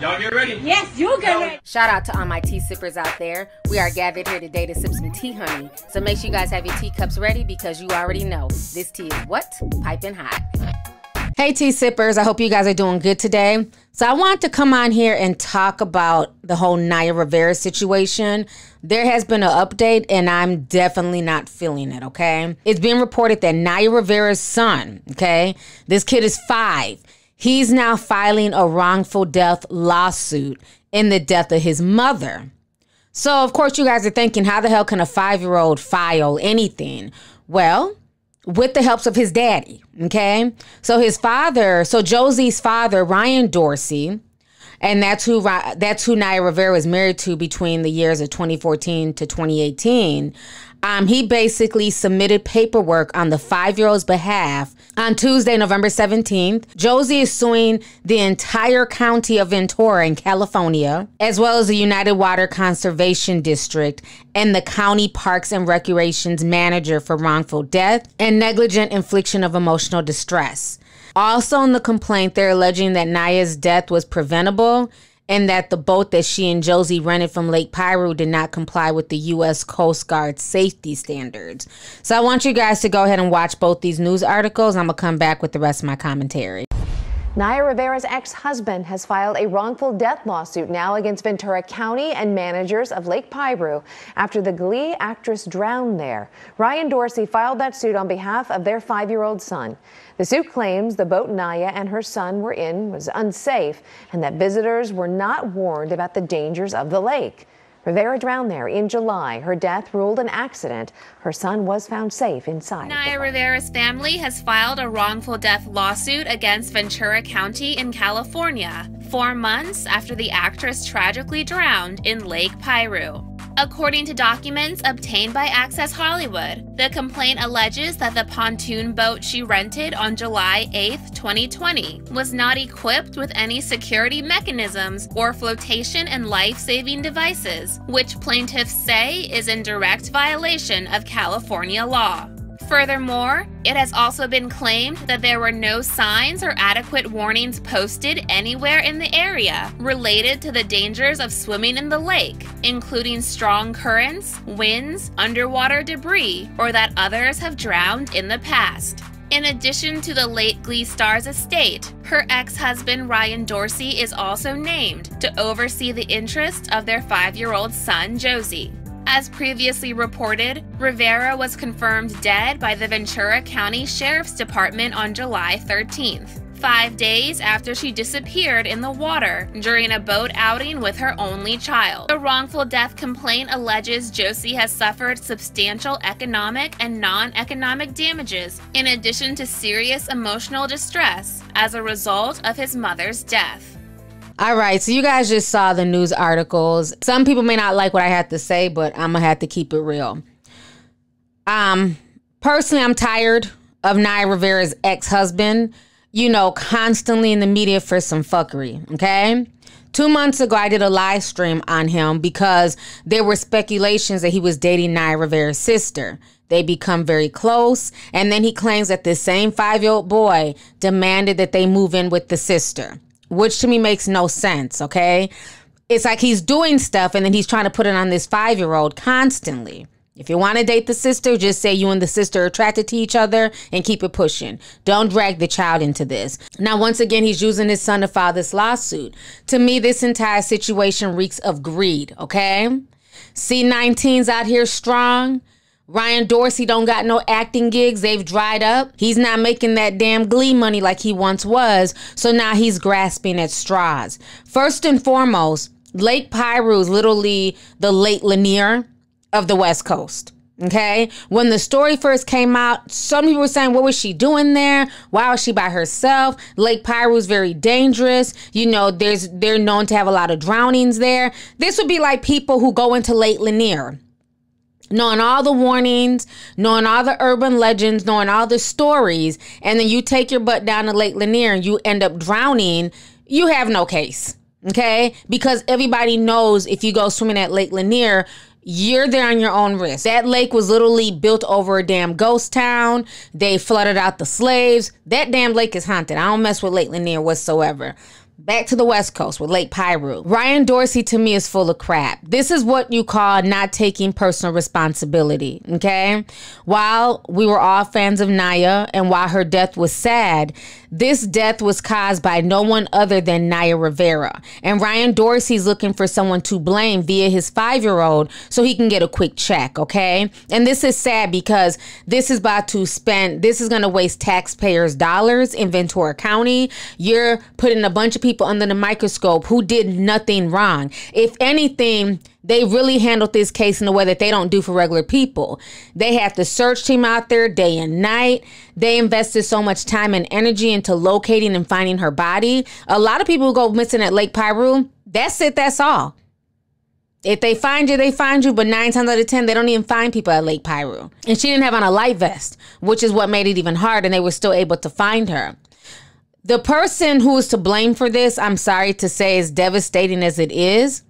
Y'all get ready. Yes, you get ready. Shout out to all my tea sippers out there. We are gathered here today to sip some tea, honey. So make sure you guys have your teacups ready because you already know this tea is what? Piping hot. Hey, tea sippers. I hope you guys are doing good today. So I want to come on here and talk about the whole Naya Rivera situation. There has been an update, and I'm definitely not feeling it, okay? It's been reported that Naya Rivera's son, okay, this kid is five He's now filing a wrongful death lawsuit in the death of his mother. So, of course, you guys are thinking, how the hell can a five year old file anything? Well, with the helps of his daddy, okay? So, his father, so Josie's father, Ryan Dorsey, and that's who that's who Naya Rivera was married to between the years of 2014 to 2018. Um, he basically submitted paperwork on the five year old's behalf on Tuesday, November 17th. Josie is suing the entire county of Ventura in California, as well as the United Water Conservation District and the county parks and recreation's manager for wrongful death and negligent infliction of emotional distress. Also, in the complaint, they're alleging that Naya's death was preventable and that the boat that she and Josie rented from Lake Piru did not comply with the U.S. Coast Guard safety standards. So I want you guys to go ahead and watch both these news articles. I'm going to come back with the rest of my commentary. Naya Rivera's ex-husband has filed a wrongful death lawsuit now against Ventura County and managers of Lake Piru after the Glee actress drowned there. Ryan Dorsey filed that suit on behalf of their five-year-old son. The suit claims the boat Naya and her son were in was unsafe and that visitors were not warned about the dangers of the lake. Rivera drowned there in July. Her death ruled an accident. Her son was found safe inside. Naya Rivera's family has filed a wrongful death lawsuit against Ventura County in California, four months after the actress tragically drowned in Lake Piru. According to documents obtained by Access Hollywood, the complaint alleges that the pontoon boat she rented on July 8, 2020, was not equipped with any security mechanisms or flotation and life saving devices, which plaintiffs say is in direct violation of California law. Furthermore, it has also been claimed that there were no signs or adequate warnings posted anywhere in the area related to the dangers of swimming in the lake, including strong currents, winds, underwater debris, or that others have drowned in the past. In addition to the late Glee star's estate, her ex husband Ryan Dorsey is also named to oversee the interests of their five year old son Josie. As previously reported, Rivera was confirmed dead by the Ventura County Sheriff's Department on July 13th, five days after she disappeared in the water during a boat outing with her only child. The wrongful death complaint alleges Josie has suffered substantial economic and non economic damages, in addition to serious emotional distress, as a result of his mother's death. All right, so you guys just saw the news articles. Some people may not like what I had to say, but I'm gonna have to keep it real. Um, personally, I'm tired of Naya Rivera's ex-husband. You know, constantly in the media for some fuckery. Okay. Two months ago, I did a live stream on him because there were speculations that he was dating Naya Rivera's sister. They become very close, and then he claims that this same five year old boy demanded that they move in with the sister which to me makes no sense, okay? It's like he's doing stuff and then he's trying to put it on this five year old constantly. If you want to date the sister, just say you and the sister are attracted to each other and keep it pushing. Don't drag the child into this. Now, once again, he's using his son to file this lawsuit. To me, this entire situation reeks of greed, okay? C19's out here strong. Ryan Dorsey don't got no acting gigs. They've dried up. He's not making that damn glee money like he once was. So now he's grasping at straws. First and foremost, Lake Piru is literally the late Lanier of the West Coast. Okay. When the story first came out, some people were saying, What was she doing there? Why was she by herself? Lake Piru is very dangerous. You know, there's they're known to have a lot of drownings there. This would be like people who go into Lake Lanier knowing all the warnings, knowing all the urban legends, knowing all the stories, and then you take your butt down to Lake Lanier and you end up drowning, you have no case. Okay? Because everybody knows if you go swimming at Lake Lanier, you're there on your own risk. That lake was literally built over a damn ghost town. They flooded out the slaves. That damn lake is haunted. I don't mess with Lake Lanier whatsoever. Back to the West Coast with Lake Piru. Ryan Dorsey to me is full of crap. This is what you call not taking personal responsibility, okay? While we were all fans of Naya and while her death was sad, this death was caused by no one other than Naya Rivera. And Ryan Dorsey's looking for someone to blame via his five year old so he can get a quick check, okay? And this is sad because this is about to spend, this is going to waste taxpayers' dollars in Ventura County. You're putting a bunch of people under the microscope who did nothing wrong. If anything, they really handled this case in a way that they don't do for regular people. They have the search team out there day and night. They invested so much time and energy into locating and finding her body. A lot of people go missing at Lake Piru. That's it, that's all. If they find you, they find you, but nine times out of ten, they don't even find people at Lake Piru. And she didn't have on a light vest, which is what made it even hard. and they were still able to find her. The person who is to blame for this, I'm sorry to say, as devastating as it is,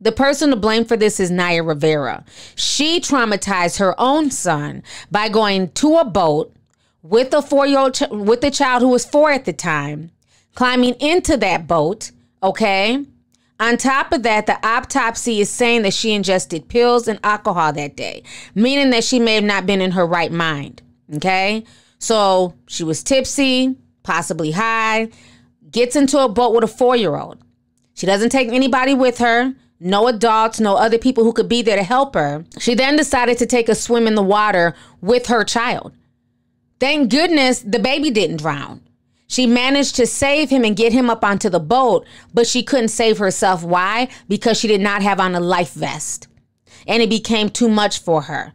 the person to blame for this is Naya Rivera. She traumatized her own son by going to a boat with a four-year-old ch- with a child who was four at the time, climbing into that boat. Okay. On top of that, the autopsy is saying that she ingested pills and alcohol that day, meaning that she may have not been in her right mind. Okay. So she was tipsy, possibly high, gets into a boat with a four year old. She doesn't take anybody with her no adults, no other people who could be there to help her. She then decided to take a swim in the water with her child. Thank goodness the baby didn't drown. She managed to save him and get him up onto the boat, but she couldn't save herself. Why? Because she did not have on a life vest. And it became too much for her.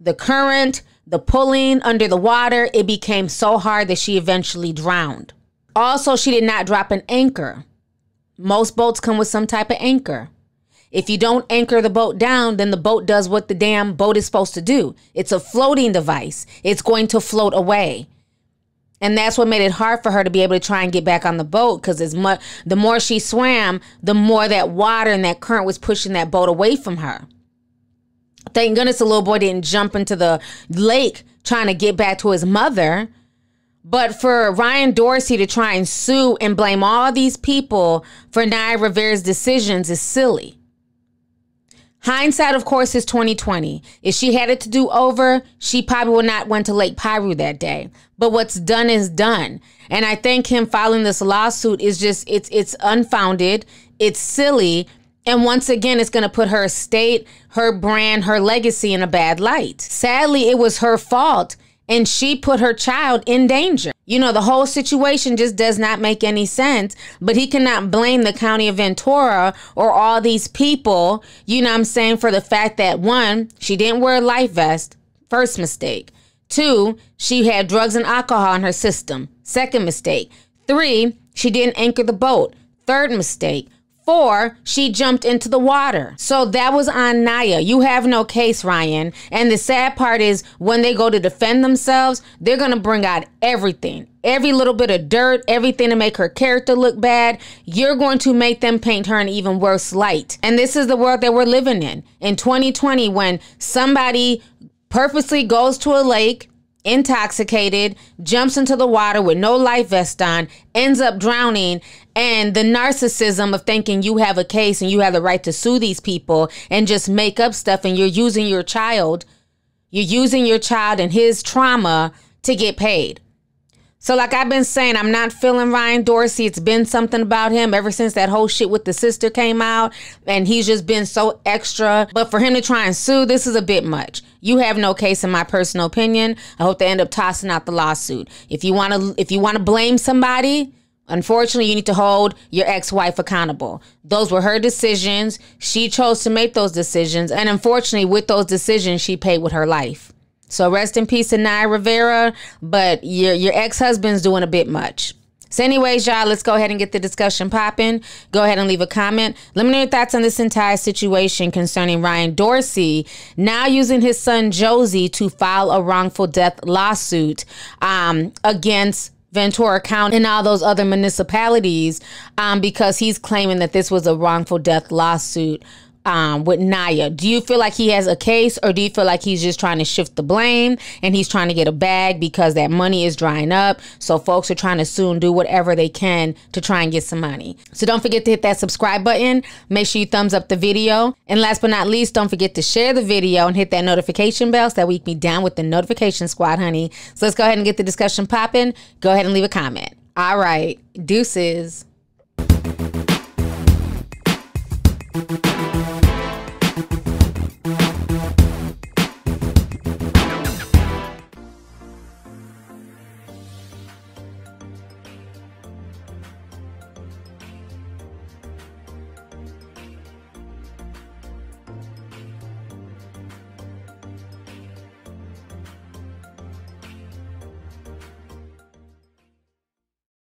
The current, the pulling under the water, it became so hard that she eventually drowned. Also, she did not drop an anchor. Most boats come with some type of anchor. If you don't anchor the boat down, then the boat does what the damn boat is supposed to do. It's a floating device, it's going to float away. And that's what made it hard for her to be able to try and get back on the boat because as much the more she swam, the more that water and that current was pushing that boat away from her. Thank goodness the little boy didn't jump into the lake trying to get back to his mother but for Ryan Dorsey to try and sue and blame all these people for Naya Rivera's decisions is silly. Hindsight, of course, is 2020. If she had it to do over, she probably would not went to Lake Piru that day. But what's done is done. And I think him filing this lawsuit is just it's it's unfounded, it's silly, and once again it's gonna put her estate, her brand, her legacy in a bad light. Sadly, it was her fault and she put her child in danger. You know, the whole situation just does not make any sense, but he cannot blame the county of Ventura or all these people, you know I'm saying, for the fact that one, she didn't wear a life vest, first mistake. Two, she had drugs and alcohol in her system, second mistake. Three, she didn't anchor the boat, third mistake before she jumped into the water. So that was on Naya. You have no case, Ryan. And the sad part is when they go to defend themselves, they're going to bring out everything. Every little bit of dirt, everything to make her character look bad, you're going to make them paint her in even worse light. And this is the world that we're living in. In 2020, when somebody purposely goes to a lake, intoxicated, jumps into the water with no life vest on, ends up drowning, and the narcissism of thinking you have a case and you have the right to sue these people and just make up stuff and you're using your child, you're using your child and his trauma to get paid. So, like I've been saying, I'm not feeling Ryan Dorsey. It's been something about him ever since that whole shit with the sister came out, and he's just been so extra. But for him to try and sue, this is a bit much. You have no case, in my personal opinion. I hope they end up tossing out the lawsuit. If you want to, if you want to blame somebody, Unfortunately, you need to hold your ex wife accountable. Those were her decisions. She chose to make those decisions. And unfortunately, with those decisions, she paid with her life. So rest in peace to Naya Rivera, but your your ex husband's doing a bit much. So, anyways, y'all, let's go ahead and get the discussion popping. Go ahead and leave a comment. Let me know your thoughts on this entire situation concerning Ryan Dorsey now using his son Josie to file a wrongful death lawsuit um, against Ventura County and all those other municipalities um, because he's claiming that this was a wrongful death lawsuit um, with Naya. Do you feel like he has a case, or do you feel like he's just trying to shift the blame and he's trying to get a bag because that money is drying up? So folks are trying to soon do whatever they can to try and get some money. So don't forget to hit that subscribe button. Make sure you thumbs up the video, and last but not least, don't forget to share the video and hit that notification bell so that we can be down with the notification squad, honey. So let's go ahead and get the discussion popping. Go ahead and leave a comment. All right, deuces.